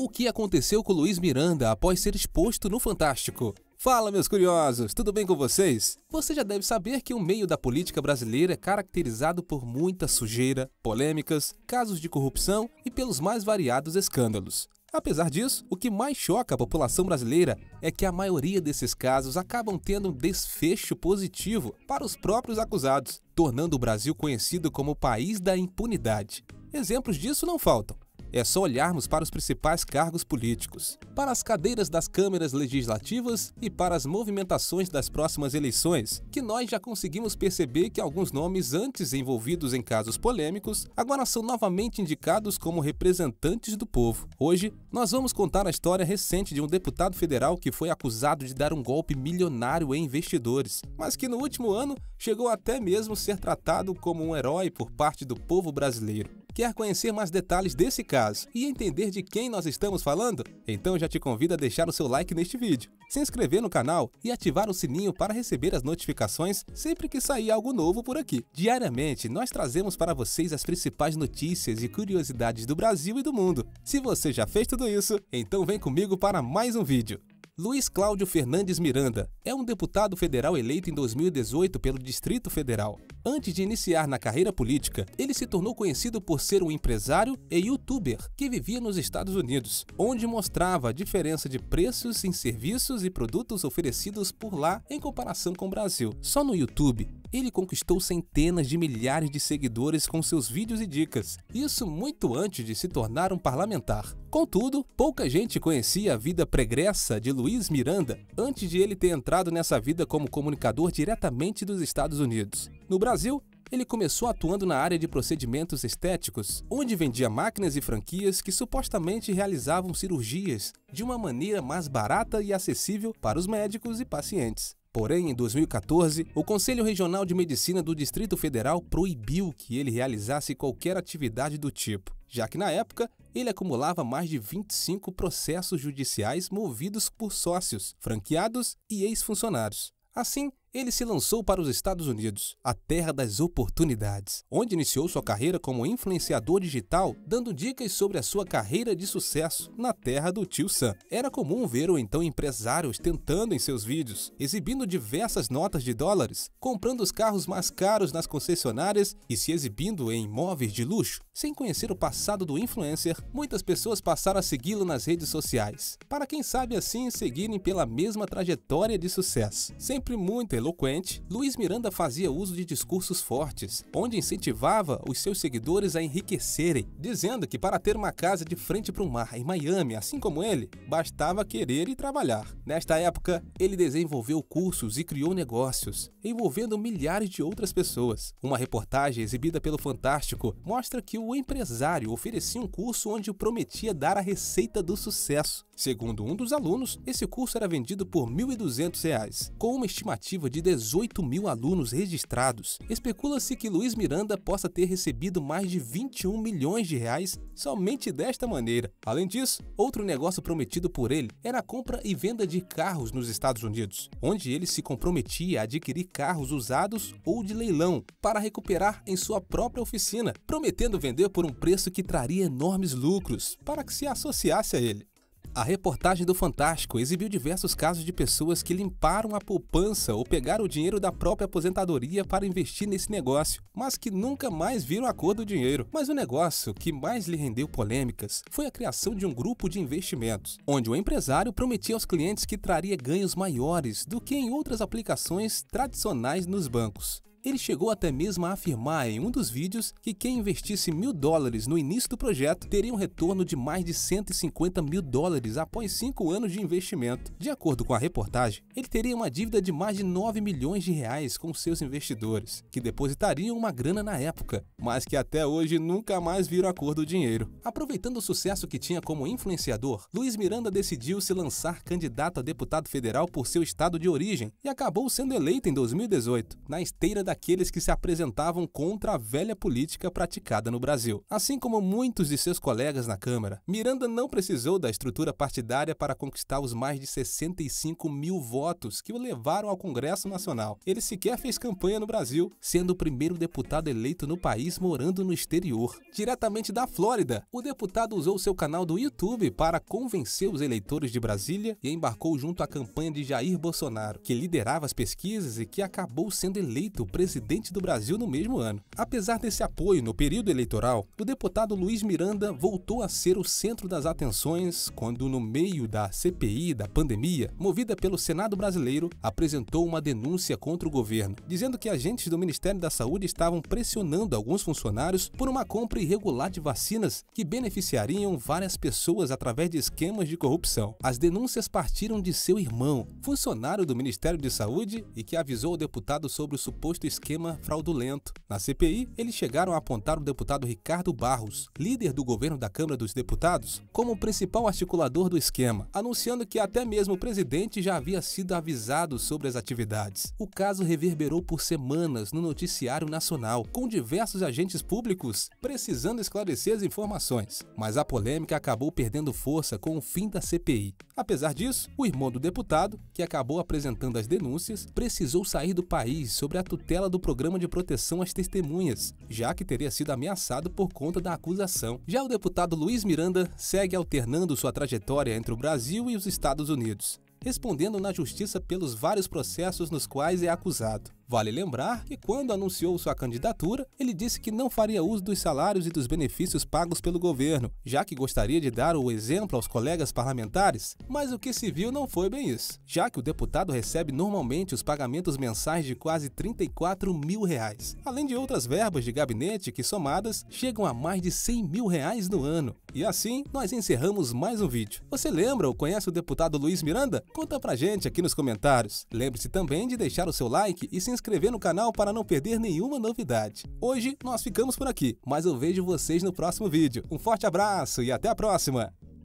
o que aconteceu com Luiz Miranda após ser exposto no Fantástico. Fala, meus curiosos, tudo bem com vocês? Você já deve saber que o meio da política brasileira é caracterizado por muita sujeira, polêmicas, casos de corrupção e pelos mais variados escândalos. Apesar disso, o que mais choca a população brasileira é que a maioria desses casos acabam tendo um desfecho positivo para os próprios acusados, tornando o Brasil conhecido como o país da impunidade. Exemplos disso não faltam. É só olharmos para os principais cargos políticos, para as cadeiras das câmeras legislativas e para as movimentações das próximas eleições, que nós já conseguimos perceber que alguns nomes antes envolvidos em casos polêmicos agora são novamente indicados como representantes do povo. Hoje, nós vamos contar a história recente de um deputado federal que foi acusado de dar um golpe milionário em investidores, mas que no último ano chegou até mesmo ser tratado como um herói por parte do povo brasileiro quer conhecer mais detalhes desse caso e entender de quem nós estamos falando? Então já te convido a deixar o seu like neste vídeo, se inscrever no canal e ativar o sininho para receber as notificações sempre que sair algo novo por aqui. Diariamente, nós trazemos para vocês as principais notícias e curiosidades do Brasil e do mundo. Se você já fez tudo isso, então vem comigo para mais um vídeo. Luiz Cláudio Fernandes Miranda é um deputado federal eleito em 2018 pelo Distrito Federal. Antes de iniciar na carreira política, ele se tornou conhecido por ser um empresário e youtuber que vivia nos Estados Unidos, onde mostrava a diferença de preços em serviços e produtos oferecidos por lá em comparação com o Brasil. Só no YouTube, ele conquistou centenas de milhares de seguidores com seus vídeos e dicas, isso muito antes de se tornar um parlamentar. Contudo, pouca gente conhecia a vida pregressa de Luiz Miranda antes de ele ter entrado nessa vida como comunicador diretamente dos Estados Unidos. No Brasil, ele começou atuando na área de procedimentos estéticos, onde vendia máquinas e franquias que supostamente realizavam cirurgias de uma maneira mais barata e acessível para os médicos e pacientes. Porém, em 2014, o Conselho Regional de Medicina do Distrito Federal proibiu que ele realizasse qualquer atividade do tipo, já que na época ele acumulava mais de 25 processos judiciais movidos por sócios, franqueados e ex-funcionários. Assim, ele se lançou para os Estados Unidos, a terra das oportunidades, onde iniciou sua carreira como influenciador digital, dando dicas sobre a sua carreira de sucesso na terra do tio Sam. Era comum ver o então empresário ostentando em seus vídeos, exibindo diversas notas de dólares, comprando os carros mais caros nas concessionárias e se exibindo em imóveis de luxo. Sem conhecer o passado do influencer, muitas pessoas passaram a segui-lo nas redes sociais, para quem sabe assim seguirem pela mesma trajetória de sucesso. Sempre muito eloquente, Luiz Miranda fazia uso de discursos fortes, onde incentivava os seus seguidores a enriquecerem, dizendo que para ter uma casa de frente para o mar em Miami, assim como ele, bastava querer e trabalhar. Nesta época, ele desenvolveu cursos e criou negócios, envolvendo milhares de outras pessoas. Uma reportagem exibida pelo Fantástico mostra que o empresário oferecia um curso onde prometia dar a receita do sucesso. Segundo um dos alunos, esse curso era vendido por R$ 1.200, com uma estimativa de 18 mil alunos registrados, especula-se que Luiz Miranda possa ter recebido mais de 21 milhões de reais somente desta maneira. Além disso, outro negócio prometido por ele era a compra e venda de carros nos Estados Unidos, onde ele se comprometia a adquirir carros usados ou de leilão para recuperar em sua própria oficina, prometendo vender por um preço que traria enormes lucros para que se associasse a ele. A reportagem do Fantástico exibiu diversos casos de pessoas que limparam a poupança ou pegaram o dinheiro da própria aposentadoria para investir nesse negócio, mas que nunca mais viram a cor do dinheiro. Mas o negócio que mais lhe rendeu polêmicas foi a criação de um grupo de investimentos, onde o empresário prometia aos clientes que traria ganhos maiores do que em outras aplicações tradicionais nos bancos. Ele chegou até mesmo a afirmar em um dos vídeos que quem investisse mil dólares no início do projeto teria um retorno de mais de 150 mil dólares após cinco anos de investimento. De acordo com a reportagem, ele teria uma dívida de mais de 9 milhões de reais com seus investidores, que depositariam uma grana na época, mas que até hoje nunca mais viram a cor do dinheiro. Aproveitando o sucesso que tinha como influenciador, Luiz Miranda decidiu se lançar candidato a deputado federal por seu estado de origem e acabou sendo eleito em 2018, na esteira da daqueles que se apresentavam contra a velha política praticada no Brasil. Assim como muitos de seus colegas na Câmara, Miranda não precisou da estrutura partidária para conquistar os mais de 65 mil votos que o levaram ao Congresso Nacional. Ele sequer fez campanha no Brasil, sendo o primeiro deputado eleito no país morando no exterior. Diretamente da Flórida, o deputado usou seu canal do YouTube para convencer os eleitores de Brasília e embarcou junto à campanha de Jair Bolsonaro, que liderava as pesquisas e que acabou sendo eleito presidente do Brasil no mesmo ano. Apesar desse apoio no período eleitoral, o deputado Luiz Miranda voltou a ser o centro das atenções quando, no meio da CPI da pandemia, movida pelo Senado brasileiro, apresentou uma denúncia contra o governo, dizendo que agentes do Ministério da Saúde estavam pressionando alguns funcionários por uma compra irregular de vacinas que beneficiariam várias pessoas através de esquemas de corrupção. As denúncias partiram de seu irmão, funcionário do Ministério de Saúde e que avisou o deputado sobre o suposto esquema fraudulento. Na CPI, eles chegaram a apontar o deputado Ricardo Barros, líder do governo da Câmara dos Deputados, como o principal articulador do esquema, anunciando que até mesmo o presidente já havia sido avisado sobre as atividades. O caso reverberou por semanas no noticiário nacional, com diversos agentes públicos precisando esclarecer as informações. Mas a polêmica acabou perdendo força com o fim da CPI. Apesar disso, o irmão do deputado, que acabou apresentando as denúncias, precisou sair do país sobre a tutela tutela do Programa de Proteção às Testemunhas, já que teria sido ameaçado por conta da acusação. Já o deputado Luiz Miranda segue alternando sua trajetória entre o Brasil e os Estados Unidos, respondendo na justiça pelos vários processos nos quais é acusado. Vale lembrar que quando anunciou sua candidatura, ele disse que não faria uso dos salários e dos benefícios pagos pelo governo, já que gostaria de dar o exemplo aos colegas parlamentares, mas o que se viu não foi bem isso, já que o deputado recebe normalmente os pagamentos mensais de quase 34 mil reais, além de outras verbas de gabinete que somadas chegam a mais de 100 mil reais no ano. E assim, nós encerramos mais um vídeo. Você lembra ou conhece o deputado Luiz Miranda? Conta pra gente aqui nos comentários. Lembre-se também de deixar o seu like e se inscrever no canal para não perder nenhuma novidade. Hoje nós ficamos por aqui, mas eu vejo vocês no próximo vídeo. Um forte abraço e até a próxima!